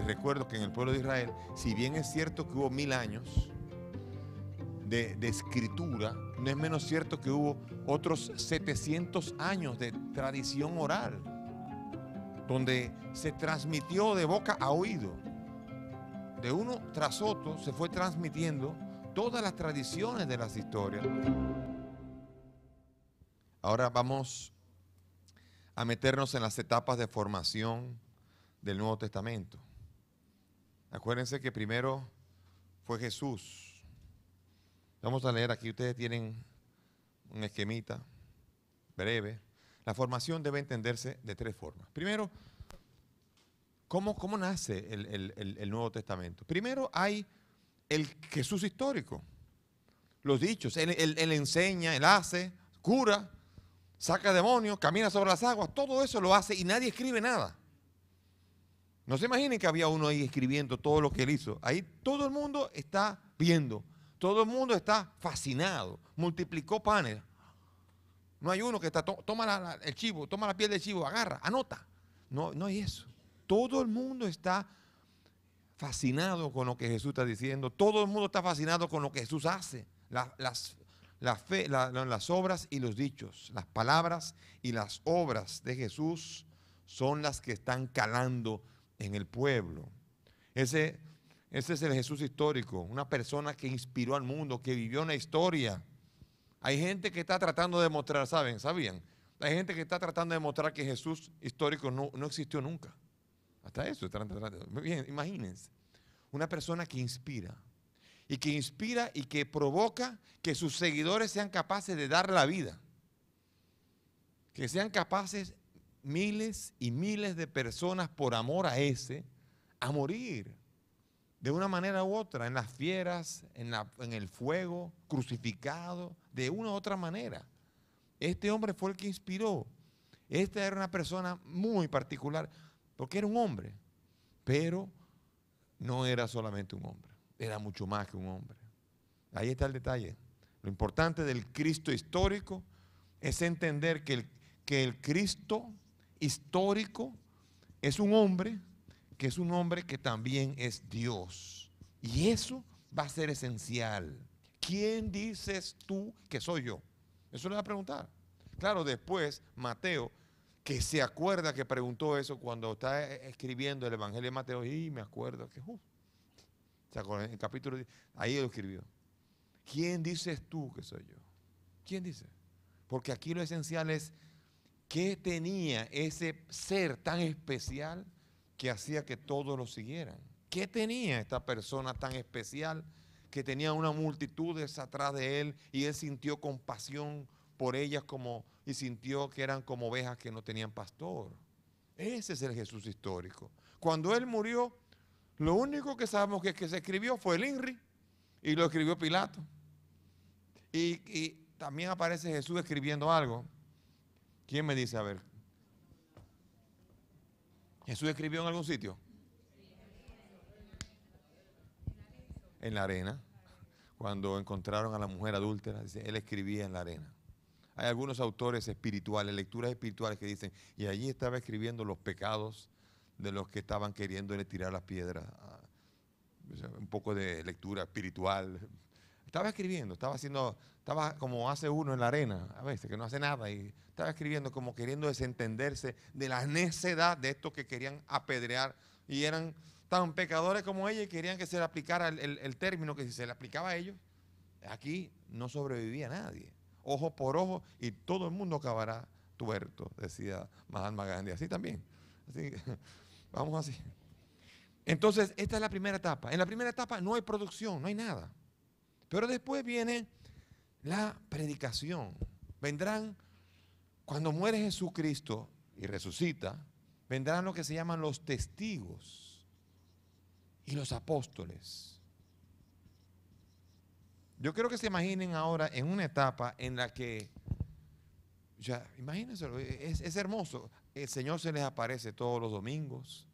recuerdo que en el pueblo de Israel, si bien es cierto que hubo mil años de escritura, no es menos cierto que hubo otros 700 años de tradición oral, donde se transmitió de boca a oído. De uno tras otro se fue transmitiendo todas las tradiciones de las historias. Ahora vamos a meternos en las etapas de formación del Nuevo Testamento. Acuérdense que primero fue Jesús. Vamos a leer aquí, ustedes tienen un esquemita breve. La formación debe entenderse de tres formas. Primero, ¿cómo, nace el, Nuevo Testamento? Primero hay el Jesús histórico, los dichos. Él, él enseña, él hace, cura, saca demonios, camina sobre las aguas, todo eso lo hace y nadie escribe nada. No se imaginen que había uno ahí escribiendo todo lo que él hizo. Ahí todo el mundo está viendo. Todo el mundo está fascinado. Multiplicó panes. No hay uno que está, toma el chivo, toma la piel del chivo, agarra, anota. No, no hay eso. Todo el mundo está fascinado con lo que Jesús está diciendo. Todo el mundo está fascinado con lo que Jesús hace. las, las obras y los dichos, las palabras y las obras de Jesús son las que están calando en el pueblo. Ese, ese es el Jesús histórico, una persona que inspiró al mundo, que vivió una historia. Hay gente que está tratando de mostrar, ¿saben? ¿Sabían? Hay gente que está tratando de demostrar que Jesús histórico no, existió nunca. Hasta eso. Bien, imagínense. Una persona que inspira. Y que inspira y que provoca que sus seguidores sean capaces de dar la vida. Que sean capaces miles y miles de personas por amor a ese a morir de una manera u otra, en las fieras, en, el fuego, crucificado, de una u otra manera. Este hombre fue el que inspiró. Esta era una persona muy particular, porque era un hombre, pero no era solamente un hombre, era mucho más que un hombre. Ahí está el detalle. Lo importante del Cristo histórico es entender que el, que el Cristo histórico, es un hombre que es un hombre que también es Dios. Y eso va a ser esencial. ¿Quién dices tú que soy yo? Eso le va a preguntar. Claro, después Mateo, que se acuerda que preguntó eso cuando está e-, escribiendo el Evangelio de Mateo, y me acuerdo que, uh", en el capítulo, ahí lo escribió. ¿Quién dices tú que soy yo? ¿Quién dice? Porque aquí lo esencial es ¿Qué tenía ese ser tan especial que hacía que todos lo siguieran? ¿Qué tenía esta persona tan especial que tenía una multitud atrás de él y él sintió compasión por ellas como, y sintió que eran como ovejas que no tenían pastor? Ese es el Jesús histórico. Cuando él murió, lo único que sabemos que, se escribió fue el INRI y lo escribió Pilato. y también aparece Jesús escribiendo algo. ¿Quién me dice? A ver. ¿Jesús escribió en algún sitio? En la arena. Cuando encontraron a la mujer adúltera, él escribía en la arena. Hay algunos autores espirituales, lecturas espirituales que dicen, y allí estaba escribiendo los pecados de los que estaban queriéndole tirar las piedras. Ah, un poco de lectura espiritual, estaba escribiendo, estaba haciendo, estaba como hace uno en la arena, a veces, que no hace nada, y estaba escribiendo como queriendo desentenderse de la necedad de estos que querían apedrear y eran tan pecadores como ellos y querían que se le aplicara el, término que si se le aplicaba a ellos, aquí no sobrevivía nadie. Ojo por ojo y todo el mundo acabará tuerto, decía Mahatma Gandhi. Así también. Así, vamos así. Entonces, esta es la primera etapa. En la primera etapa no hay producción, no hay nada. Pero después viene la predicación. Vendrán, cuando muere Jesucristo y resucita, vendrán lo que se llaman los testigos y los apóstoles. Yo creo que se imaginen ahora en una etapa en la que, ya, imagínense, es, hermoso. El Señor se les aparece todos los domingos,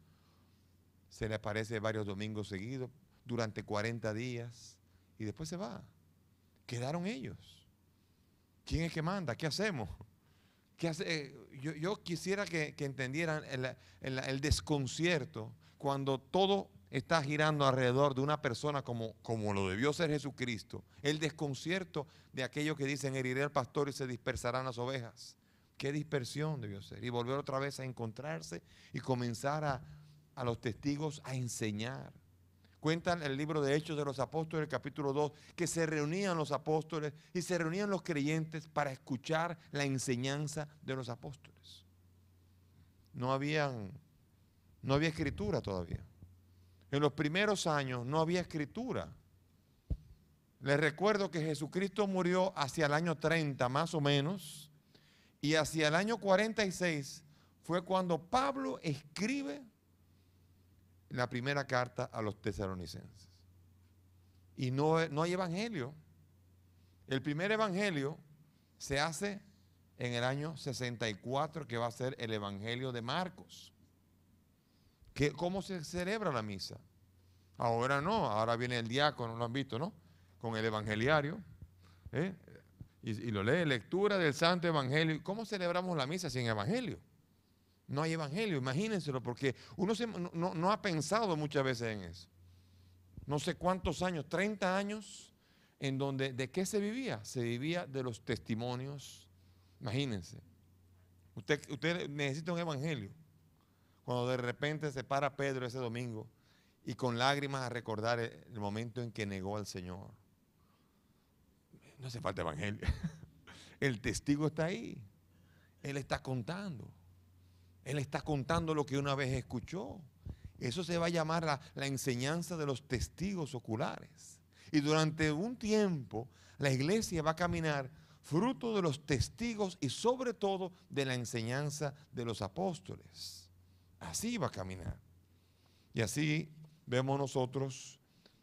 se les aparece varios domingos seguidos, durante 40 días y después se va. Quedaron ellos. ¿Quién es que manda? ¿Qué hacemos? Eh, yo, quisiera que, entendieran el, desconcierto cuando todo está girando alrededor de una persona como, como lo debió ser Jesucristo. El desconcierto de aquellos que dicen, heriré al pastor y se dispersarán las ovejas. Qué dispersión debió ser. Y volver otra vez a encontrarse y comenzar a, a los testigos a enseñar. Cuentan el libro de Hechos de los Apóstoles, capítulo 2, que se reunían los apóstoles y se reunían los creyentes para escuchar la enseñanza de los apóstoles. No, habían, no había escritura todavía. En los primeros años no había escritura. Les recuerdo que Jesucristo murió hacia el año 30 más o menos y hacia el año 46 fue cuando Pablo escribe la primera carta a los tesaronicenses Y no, no hay evangelio. El primer evangelio se hace en el año 64, que va a ser el evangelio de Marcos. que ¿Cómo se celebra la misa? Ahora no, ahora viene el diácono, lo han visto, ¿no? Con el evangeliario. ¿eh? Y, y, lo lee, lectura del Santo Evangelio. ¿Cómo celebramos la misa sin evangelio? no hay evangelio, imagínenselo, porque uno no, ha pensado muchas veces en eso. No sé cuántos años, 30 años, en donde, ¿de qué se vivía? Se vivía de los testimonios, imagínense. Usted, usted necesita un evangelio. Cuando de repente se para Pedro ese domingo y con lágrimas a recordar el, el momento en que negó al Señor. No hace falta evangelio. El testigo está ahí. Él está contando. Él está contando lo que una vez escuchó. Eso se va a llamar la, enseñanza de los testigos oculares. Y durante un tiempo la iglesia va a caminar fruto de los testigos y sobre todo de la enseñanza de los apóstoles. Así va a caminar. Y así vemos nosotros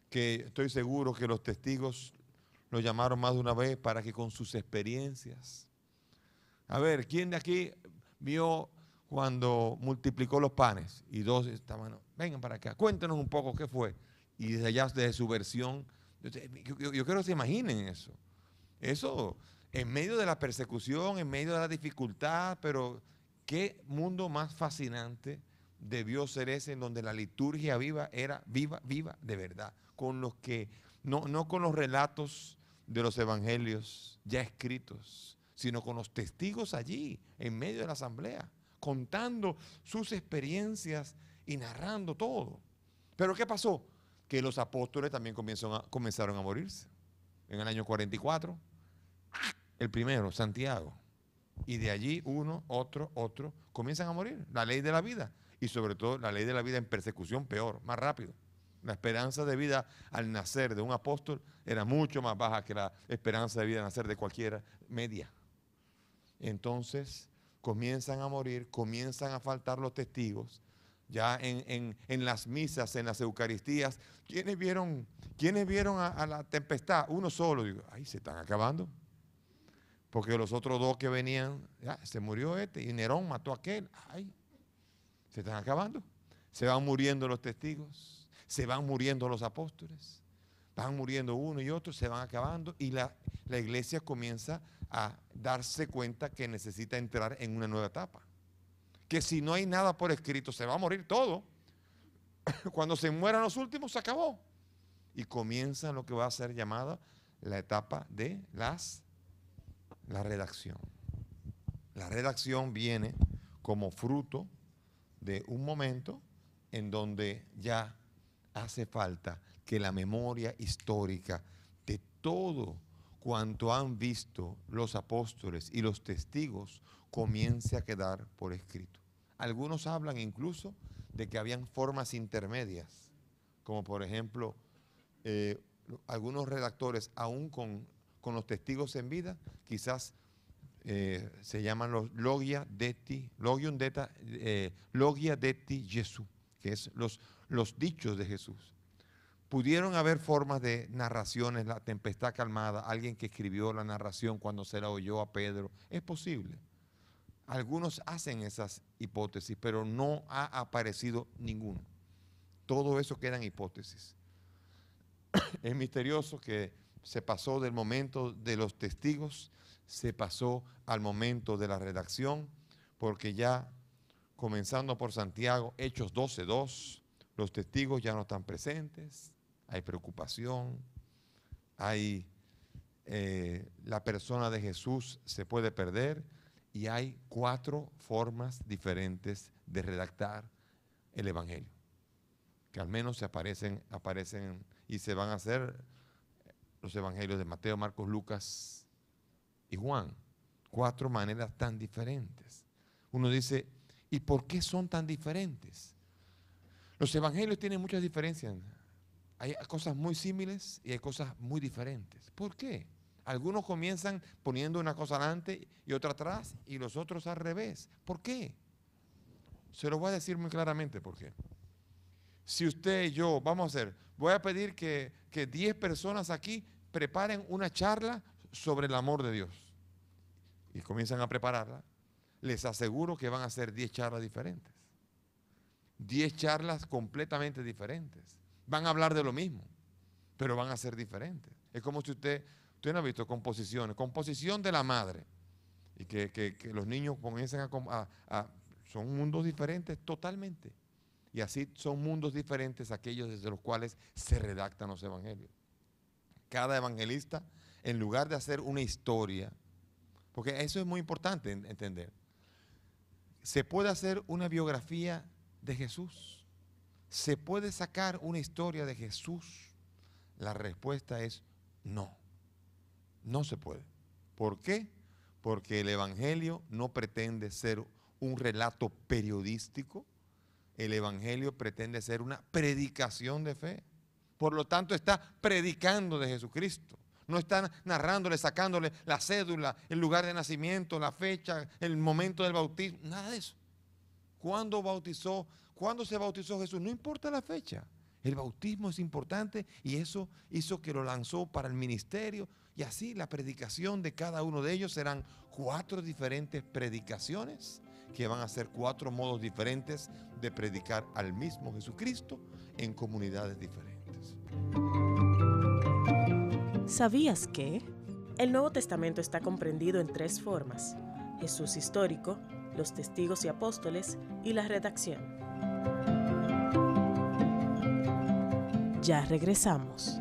que estoy seguro que los testigos lo llamaron más de una vez para que con sus experiencias. A ver, ¿quién de aquí vio cuando multiplicó los panes y dos estaban, vengan para acá, cuéntenos un poco qué fue. Y desde allá, desde su versión, yo, quiero que se imaginen eso. Eso, en medio de la persecución, en medio de la dificultad, pero qué mundo más fascinante debió ser ese en donde la liturgia viva era viva, viva de verdad, con los que, no, no con los relatos de los evangelios ya escritos, sino con los testigos allí, en medio de la asamblea contando sus experiencias y narrando todo. Pero ¿qué pasó? Que los apóstoles también comenzaron a morirse. En el año 44, el primero, Santiago. Y de allí uno, otro, otro, comienzan a morir. La ley de la vida. Y sobre todo la ley de la vida en persecución peor, más rápido. La esperanza de vida al nacer de un apóstol era mucho más baja que la esperanza de vida al nacer de cualquiera media. Entonces, comienzan a morir, comienzan a faltar los testigos. Ya en, las misas, en las Eucaristías, ¿quiénes vieron, ¿quiénes vieron a, la tempestad? Uno solo, digo, ay, se están acabando. Porque los otros dos que venían, ya, se murió este y Nerón mató a aquel, ay, se están acabando. Se van muriendo los testigos, se van muriendo los apóstoles. Van muriendo uno y otro, se van acabando y la, la iglesia comienza a darse cuenta que necesita entrar en una nueva etapa. Que si no hay nada por escrito, se va a morir todo. Cuando se mueran los últimos, se acabó. Y comienza lo que va a ser llamada la etapa de las, la redacción. La redacción viene como fruto de un momento en donde ya hace falta que la memoria histórica de todo cuanto han visto los apóstoles y los testigos comience a quedar por escrito. Algunos hablan incluso de que habían formas intermedias, como por ejemplo eh, algunos redactores, aún con, los testigos en vida, quizás eh, se llaman los logia deti, logium eh, logia deti Jesús, que es los, los dichos de Jesús. Pudieron haber formas de narraciones, la tempestad calmada, alguien que escribió la narración cuando se la oyó a Pedro, es posible. Algunos hacen esas hipótesis, pero no ha aparecido ninguno. Todo eso quedan hipótesis. Es misterioso que se pasó del momento de los testigos, se pasó al momento de la redacción, porque ya comenzando por Santiago, Hechos 12.2, los testigos ya no están presentes, hay preocupación, hay eh, la persona de Jesús se puede perder y hay cuatro formas diferentes de redactar el Evangelio, que al menos se aparecen, aparecen y se van a hacer los Evangelios de Mateo, Marcos, Lucas y Juan. Cuatro maneras tan diferentes. Uno dice, ¿y por qué son tan diferentes? Los Evangelios tienen muchas diferencias hay cosas muy similares y hay cosas muy diferentes. ¿Por qué? Algunos comienzan poniendo una cosa adelante y otra atrás y los otros al revés. ¿Por qué? Se lo voy a decir muy claramente por qué. Si usted y yo, vamos a hacer, voy a pedir que, que 10 personas aquí preparen una charla sobre el amor de Dios. Y comienzan a prepararla. Les aseguro que van a ser 10 charlas diferentes. 10 charlas completamente diferentes Van a hablar de lo mismo, pero van a ser diferentes. Es como si usted, usted no ha visto composiciones, composición de la madre, y que, los niños comiencen a, a, Son mundos diferentes totalmente. Y así son mundos diferentes aquellos desde los cuales se redactan los evangelios. Cada evangelista, en lugar de hacer una historia, porque eso es muy importante entender, se puede hacer una biografía de Jesús ¿Se puede sacar una historia de Jesús? La respuesta es no. No se puede. ¿Por qué? Porque el Evangelio no pretende ser un relato periodístico. El Evangelio pretende ser una predicación de fe. Por lo tanto, está predicando de Jesucristo. No está narrándole, sacándole la cédula, el lugar de nacimiento, la fecha, el momento del bautismo. Nada de eso. ¿Cuándo bautizó cuándo se bautizó Jesús, no importa la fecha. El bautismo es importante y eso hizo que lo lanzó para el ministerio. Y así la predicación de cada uno de ellos serán cuatro diferentes predicaciones que van a ser cuatro modos diferentes de predicar al mismo Jesucristo en comunidades diferentes. ¿Sabías que? El Nuevo Testamento está comprendido en tres formas, Jesús histórico, los testigos y apóstoles y la redacción. Ya regresamos.